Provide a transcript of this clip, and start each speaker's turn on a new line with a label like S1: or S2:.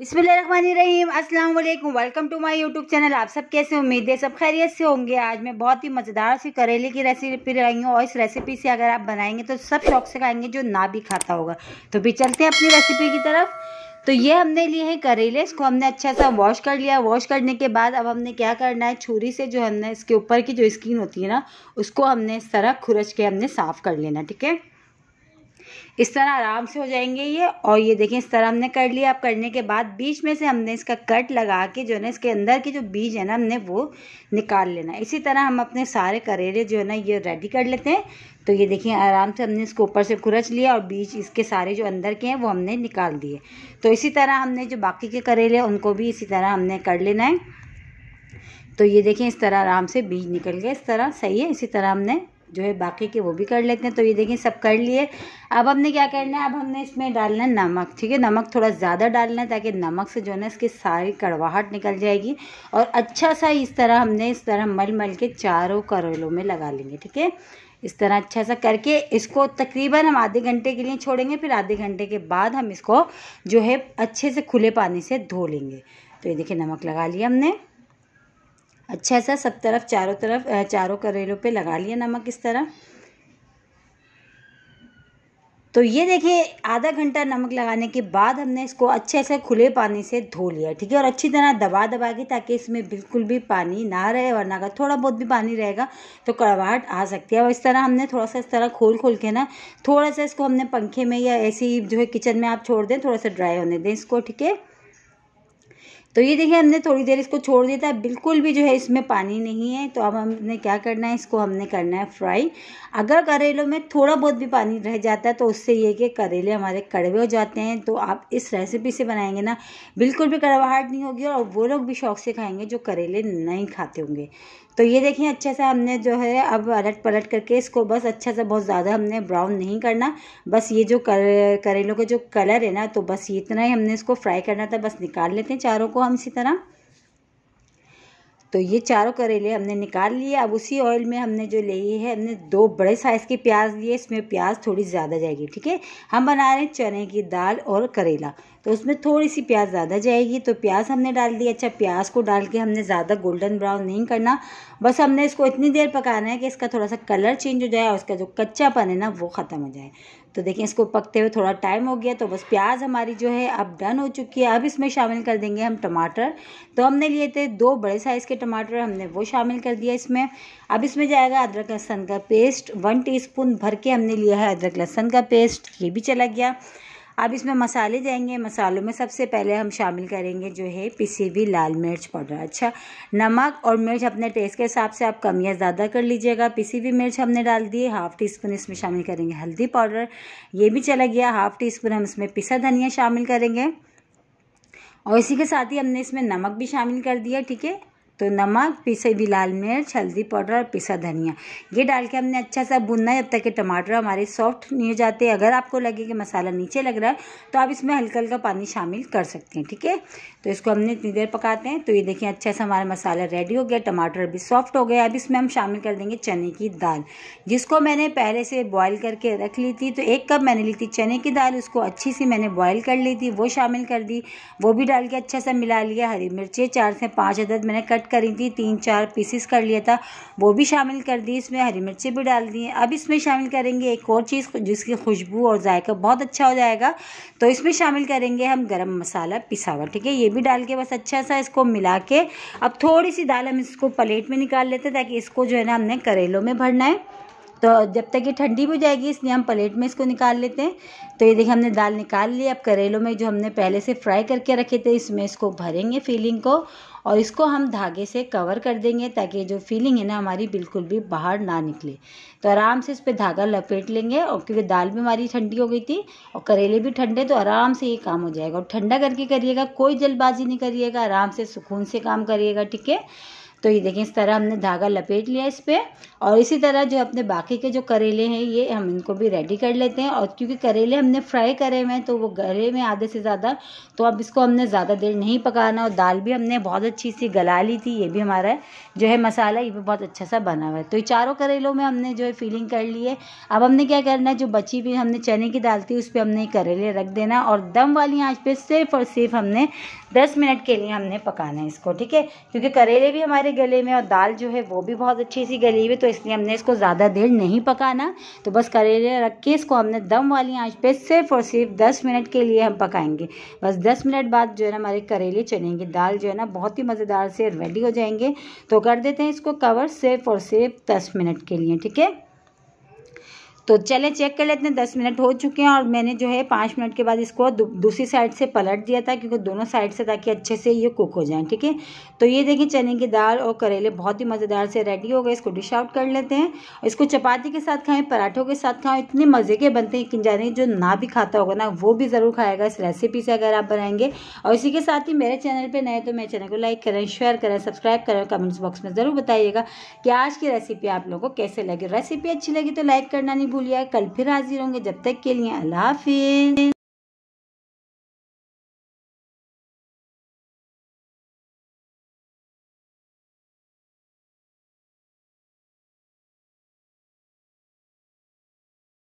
S1: बिस्मिल्लाम अस्सलाम वालेकुम welcome to my YouTube channel आप सब कैसे उम्मीद है सब खैरियत से होंगे आज मैं बहुत ही मज़ेदार सी करेले की रेसिपी लाई हूँ और इस रेसिपी से अगर आप बनाएंगे तो सब शौक से खाएंगे जो ना भी खाता होगा तो फिर चलते हैं अपनी रेसिपी की तरफ तो ये हमने लिए हैं करेले इसको हमने अच्छा सा वॉश कर लिया वॉश करने के बाद अब हमने क्या करना है छुरी से जो हमने इसके ऊपर की जो स्किन होती है ना उसको हमने इस तरह खुरच के हमने साफ़ कर लेना ठीक है इस तरह आराम से हो जाएंगे ये और ये देखें इस तरह हमने कर लिया अब करने के बाद बीच में से हमने इसका कट लगा के जो है ना इसके अंदर के जो बीज है ना हमने वो निकाल लेना इसी तरह हम अपने सारे करेले जो है ना ये रेडी कर लेते हैं तो ये देखिए आराम से हमने इसको ऊपर से खुरच लिया और बीज इसके सारे जो अंदर के हैं वो हमने निकाल दिए तो इसी तरह हमने जो बाकी के करेले उनको भी इसी तरह हमने कर लेना है तो ये देखें इस तरह आराम से बीज निकल गए इस तरह सही है इसी तरह हमने जो है बाकी के वो भी कर लेते हैं तो ये देखिए सब कर लिए अब हमने क्या करना है अब हमने इसमें डालना है नमक ठीक है नमक थोड़ा ज़्यादा डालना है ताकि नमक से जो है ना इसकी सारी कड़वाहट निकल जाएगी और अच्छा सा इस तरह हमने इस तरह मल मल के चारों करेलों में लगा लेंगे ठीक है इस तरह अच्छा सा करके इसको तकरीबन हम आधे घंटे के लिए छोड़ेंगे फिर आधे घंटे के बाद हम इसको जो है अच्छे से खुले पानी से धो लेंगे तो ये देखिए नमक लगा लिया हमने अच्छा सा सब तरफ चारों तरफ चारों करेलों पे लगा लिया नमक इस तरह तो ये देखिए आधा घंटा नमक लगाने के बाद हमने इसको अच्छे से खुले पानी से धो लिया ठीक है और अच्छी तरह दबा दबा के ताकि इसमें बिल्कुल भी पानी ना रहे वरना अगर थोड़ा बहुत भी पानी रहेगा तो कड़वाहट आ सकती है और इस तरह हमने थोड़ा सा इस तरह खोल खोल के ना थोड़ा सा इसको हमने पंखे में या ऐसी जो है किचन में आप छोड़ दें थोड़ा सा ड्राई होने दें इसको ठीक है तो ये देखिए हमने थोड़ी देर इसको छोड़ दिया था बिल्कुल भी जो है इसमें पानी नहीं है तो अब हमने क्या करना है इसको हमने करना है फ्राई अगर करेलों में थोड़ा बहुत भी पानी रह जाता है तो उससे ये कि करेले हमारे कड़वे हो जाते हैं तो आप इस रेसिपी से बनाएंगे ना बिल्कुल भी कड़वाहट नहीं होगी और वो लोग भी शौक से खाएंगे जो करेले नहीं खाते होंगे तो ये देखिए अच्छा सा हमने जो है अब अलट पलट करके इसको बस अच्छा सा बहुत ज़्यादा हमने ब्राउन नहीं करना बस ये जो कर, करेलों का जो कलर है ना तो बस इतना ही हमने इसको फ्राई करना था बस निकाल लेते हैं चारों को हम इसी तरह तो ये चारों करेले हमने निकाल लिए अब उसी ऑयल में हमने जो लिए है हमने दो बड़े साइज़ के प्याज लिए इसमें प्याज थोड़ी ज़्यादा जाएगी ठीक है हम बना रहे हैं चने की दाल और करेला तो उसमें थोड़ी सी प्याज ज़्यादा जाएगी तो प्याज हमने डाल दी अच्छा प्याज को डाल के हमने ज़्यादा गोल्डन ब्राउन नहीं करना बस हमने इसको इतनी देर पकाना है कि इसका थोड़ा सा कलर चेंज हो जाए और उसका जो कच्चापन है ना वो ख़त्म हो जाए तो देखिए इसको पकते हुए थोड़ा टाइम हो गया तो बस प्याज हमारी जो है अब डन हो चुकी है अब इसमें शामिल कर देंगे हम टमाटर तो हमने लिए थे दो बड़े साइज़ के टमाटर हमने वो शामिल कर दिया इसमें अब इसमें जाएगा अदरक लहसन का पेस्ट वन टीस्पून भर के हमने लिया है अदरक लहसन का पेस्ट ये भी चला गया अब इसमें मसाले जाएंगे मसालों में सबसे पहले हम शामिल करेंगे जो है पिसी हुई लाल मिर्च पाउडर अच्छा नमक और मिर्च अपने टेस्ट के हिसाब से आप कम या ज़्यादा कर लीजिएगा पिसी हुई मिर्च हमने डाल दी हाफ़ टी स्पून इसमें शामिल करेंगे हल्दी पाउडर ये भी चला गया हाफ़ टी स्पून हम इसमें पिसा धनिया शामिल करेंगे और इसी के साथ ही हमने इसमें नमक भी शामिल कर दिया ठीक है तो नमक पीसे भी लाल मिर्च हल्दी पाउडर और पिसा धनिया ये डाल के हमने अच्छा सा भुनना है जब तक कि टमाटर हमारे सॉफ्ट नहीं हो जाते अगर आपको लगे कि मसाला नीचे लग रहा है तो आप इसमें हल्का हल्का पानी शामिल कर सकते हैं ठीक है तो इसको हमने इतनी देर पकाते हैं तो ये देखिए अच्छा सा हमारा मसाला रेडी हो गया टमाटर भी सॉफ्ट हो गया अब इसमें हम शामिल कर देंगे चने की दाल जिसको मैंने पहले से बॉयल करके रख ली थी तो एक कप मैंने ली थी चने की दाल उसको अच्छी सी मैंने बॉयल कर ली थी वो शामिल कर दी वो भी डाल के अच्छा सा मिला लिया हरी मिर्चें चार से पाँच अदद मैंने कट करी थी तीन चार पीसीस कर लिया था वो भी शामिल कर दी इसमें हरी मिर्ची भी डाल दी अब इसमें शामिल करेंगे एक और चीज़ जिसकी खुशबू और जायका बहुत अच्छा हो जाएगा तो इसमें शामिल करेंगे हम गर्म मसाला पिसा हुआ ठीक है ये भी डाल के बस अच्छा सा इसको मिला के अब थोड़ी सी दाल हम इसको प्लेट में निकाल लेते हैं ताकि इसको जो है ना हमने करेलों में भरना है तो जब तक ये ठंडी हो जाएगी इसलिए हम प्लेट में इसको निकाल लेते हैं तो ये देखिए हमने दाल निकाल ली अब करेलों में जो हमने पहले से फ्राई करके रखे थे इसमें इसको भरेंगे फीलिंग को और इसको हम धागे से कवर कर देंगे ताकि जो फीलिंग है ना हमारी बिल्कुल भी बाहर ना निकले तो आराम से इस पर धागा लपेट लेंगे और क्योंकि दाल भी हमारी ठंडी हो गई थी और करेले भी ठंडे तो आराम से ये काम हो जाएगा और ठंडा करके करिएगा कोई जल्दबाजी नहीं करिएगा आराम से सुकून से काम करिएगा ठीक है तो ये देखें इस तरह हमने धागा लपेट लिया इस पर और इसी तरह जो अपने बाकी के जो करेले हैं ये हम इनको भी रेडी कर लेते हैं और क्योंकि करेले हमने फ्राई करे हुए हैं तो वो गले में आधे से ज़्यादा तो अब इसको हमने ज़्यादा देर नहीं पकाना और दाल भी हमने बहुत अच्छी सी गला ली थी ये भी हमारा जो है मसाला ये भी बहुत अच्छा सा बना हुआ है तो ये चारों करेलों में हमने जो है फीलिंग कर ली है अब हमने क्या करना है जो बची हुई हमने चने की दाल थी उस पर हमने करेले रख देना और दम वाली आँच पर सिर्फ और सिर्फ हमने दस मिनट के लिए हमने पकाना है इसको ठीक है क्योंकि करेले भी हमारे सारे गले में और दाल जो है वो भी बहुत अच्छी सी गली हुई तो इसलिए हमने इसको ज़्यादा देर नहीं पकाना तो बस करेले रख के इसको हमने दम वाली आंच पे सिर्फ और सिर्फ दस मिनट के लिए हम पकाएंगे बस दस मिनट बाद जो है ना हमारे करेले चलेंगे दाल जो है ना बहुत ही मज़ेदार से रेडी हो जाएंगे तो कर देते हैं इसको कवर सिर्फ और सिर्फ दस मिनट के लिए ठीक है तो चले चेक कर लेते हैं दस मिनट हो चुके हैं और मैंने जो है पाँच मिनट के बाद इसको दूसरी साइड से पलट दिया था क्योंकि दोनों साइड से ताकि अच्छे से ये कुक हो जाए ठीक है तो ये देखिए चने की दाल और करेले बहुत ही मज़ेदार से रेडी हो गए इसको डिश आउट कर लेते हैं इसको चपाती के साथ खाएँ पराठों के साथ खाएँ इतने मज़े के बनते हैं कि जाने जो ना भी खाता होगा ना वो भी ज़रूर खाएगा इस रेसिपी से अगर आप बनाएंगे और इसी के साथ ही मेरे चैनल पर नए तो मेरे चैनल को लाइक करें शेयर करें सब्सक्राइब करें कमेंट्स बॉक्स में ज़रूर बताइएगा कि आज की रेसिपी आप लोगों को कैसे लगी रेसिपी अच्छी लगी तो लाइक करना नहीं भूलिए कल फिर हाजिर होंगे जब तक के लिए अल्लाह हाफिज